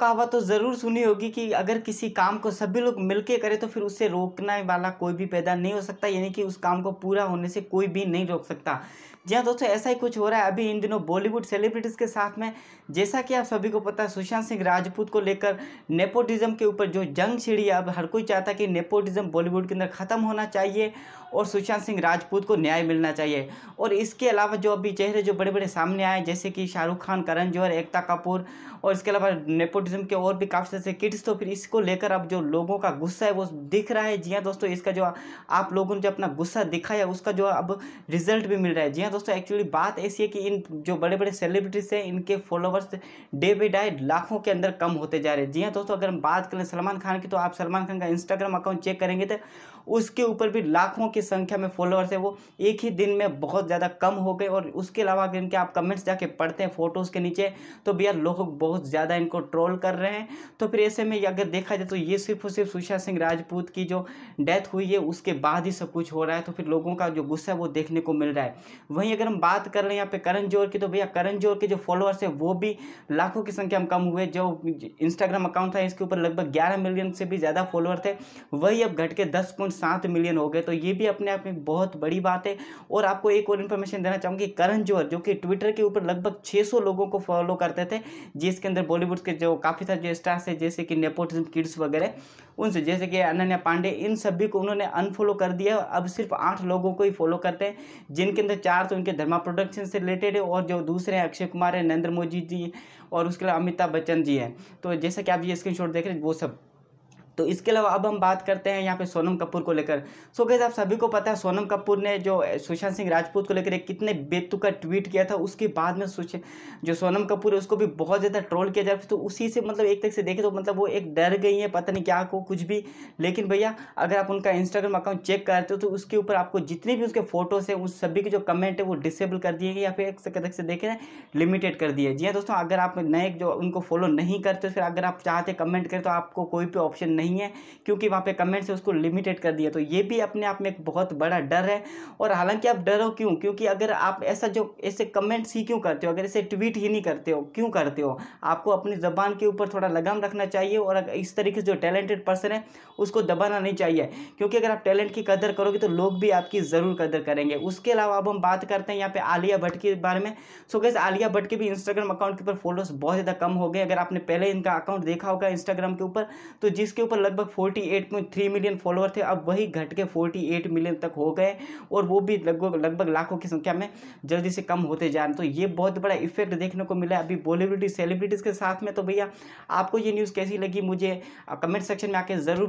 कहावत तो ज़रूर सुनी होगी कि अगर किसी काम को सभी लोग मिलके करें तो फिर उससे रोकने वाला कोई भी पैदा नहीं हो सकता यानी कि उस काम को पूरा होने से कोई भी नहीं रोक सकता जी हाँ दोस्तों ऐसा ही कुछ हो रहा है अभी इन दिनों बॉलीवुड सेलिब्रिटीज़ के साथ में जैसा कि आप सभी को पता है सुशांत सिंह राजपूत को लेकर नेपोटिज़म के ऊपर जो जंग छिड़ी है अब हर कोई चाहता है कि नेपोटिज़म बॉलीवुड के अंदर ख़त्म होना चाहिए और सुशांत सिंह राजपूत को न्याय मिलना चाहिए और इसके अलावा जो अभी चेहरे जो बड़े बड़े सामने आए जैसे कि शाहरुख खान करण जौहर एकता कपूर और इसके अलावा नेपोटिज्म नेपोटिज्म के और भी काफ़ी ऐसे किड्स तो फिर इसको लेकर अब जो लोगों का गुस्सा है वो दिख रहा है जी हाँ दोस्तों इसका जो आप लोगों ने जो अपना गुस्सा दिखाया उसका जो अब रिजल्ट भी मिल रहा है जी हाँ दोस्तों एक्चुअली बात ऐसी है कि इन जो बड़े बड़े सेलिब्रिटीज़ हैं इनके फॉलोअर्स डे बाई डे लाखों के अंदर कम होते जा रहे हैं जी हाँ दोस्तों अगर हम बात करें सलमान खान की तो आप सलमान खान का इंस्टाग्राम अकाउंट चेक करेंगे तो उसके ऊपर भी लाखों की संख्या में फॉलोअर्स है वो एक ही दिन में बहुत ज़्यादा कम हो गए और उसके अलावा अगर इनके आप कमेंट्स जाके पढ़ते हैं फोटोज़ के नीचे तो भैया लोग बहुत ज़्यादा इनको ट्रोल कर रहे हैं तो फिर ऐसे में अगर देखा जाए तो ये सिर्फ और सिर्फ सुशांत सिंह राजपूत की जो डेथ हुई है उसके बाद ही सब कुछ हो रहा है तो फिर लोगों का जो गुस्सा है वो देखने को मिल रहा है वहीं अगर हम बात कर रहे हैं यहाँ पे करण जोर की तो भैया करण जोर के जो फॉलोअर्स हैं वो भी लाखों की संख्या में कम हुए जो इंस्टाग्राम अकाउंट था इसके ऊपर लगभग ग्यारह मिलियन से भी ज़्यादा फॉलोअर थे वही अब घट के दस पॉइंट सात मिलियन हो गए तो ये भी अपने आप में बहुत बड़ी बात है और आपको एक और इन्फॉर्मेशन देना चाहूँगी करण जोहर जो कि ट्विटर के ऊपर लगभग 600 लोगों को फॉलो करते थे जिसके अंदर बॉलीवुड के जो काफ़ी सारे जो स्टार्स है जैसे कि नेपोटिज्म किड्स वगैरह उनसे जैसे कि अनन्या पांडे इन सभी को उन्होंने अनफॉलो कर दिया है अब सिर्फ आठ लोगों को ही फॉलो करते हैं जिनके अंदर चार तो उनके धर्मा प्रोडक्शन से रिलेटेड है और जो दूसरे हैं अक्षय कुमार है नरेंद्र मोदी जी और उसके अलावा अमिताभ बच्चन जी हैं तो जैसा कि आप ये स्क्रीन देख रहे हैं वो सब तो इसके अलावा अब हम बात करते हैं यहाँ पे सोनम कपूर को लेकर सो गैस आप सभी को पता है सोनम कपूर ने जो सुशांत सिंह राजपूत को लेकर एक कितने बेतुका ट्वीट किया था उसके बाद में सुश जो सोनम कपूर है उसको भी बहुत ज़्यादा ट्रोल किया जा रहा था तो उसी से मतलब एक तरह से देखें तो मतलब वो एक डर गई है पता नहीं क्या को कुछ भी लेकिन भैया अगर आप उनका इंस्टाग्राम अकाउंट चेक करते हो तो उसके ऊपर आपको जितने भी उसके फोटोज़ हैं उस सभी के जो कमेंट है वो डिसेबल कर दिए गए या फिर एक तरह से देखें लिमिटेड कर दिए जी हाँ, दोस्तों अगर आप नए जो उनको फॉलो नहीं करते फिर अगर आप चाहते कमेंट करें तो आपको कोई भी ऑप्शन नहीं नहीं है क्योंकि वहाँ पे कमेंट से उसको लिमिटेड कर दिया तो ये भी अपने आप में एक बहुत बड़ा डर है और हालांकि आप डर हो क्यों क्योंकि अगर आप ऐसा जो ऐसे कमेंट्स ही क्यों करते हो अगर ऐसे ट्वीट ही नहीं करते हो क्यों करते हो आपको अपनी ज़बान के ऊपर थोड़ा लगाम रखना चाहिए और इस तरीके से जो टैलेंटेड पर्सन है उसको दबाना नहीं चाहिए क्योंकि अगर आप टैलेंट की कदर करोगे तो लोग भी आपकी ज़रूर कदर करेंगे उसके अलावा अब हम बात करते हैं यहाँ पर आलिया भट्ट के बारे में सो गैस आलिया भट्ट के भी इंस्टाग्राम अकाउंट के ऊपर फॉलोअर्स बहुत ज़्यादा कम हो गए अगर आपने पहले इनका अकाउंट देखा होगा इंस्टाग्राम के ऊपर तो जिसके ऊपर लगभग 48.3 मिलियन फॉलोअर थे अब वही घट के 48 मिलियन तक हो गए और वो भी लगभग लगभग लाखों की संख्या में जल्दी से कम होते जा रहे तो ये बहुत बड़ा इफेक्ट देखने को मिला अभी बॉलीवुड सेलिब्रिटीज़ के साथ में तो भैया आपको ये न्यूज़ कैसी लगी मुझे कमेंट सेक्शन में आके ज़रूर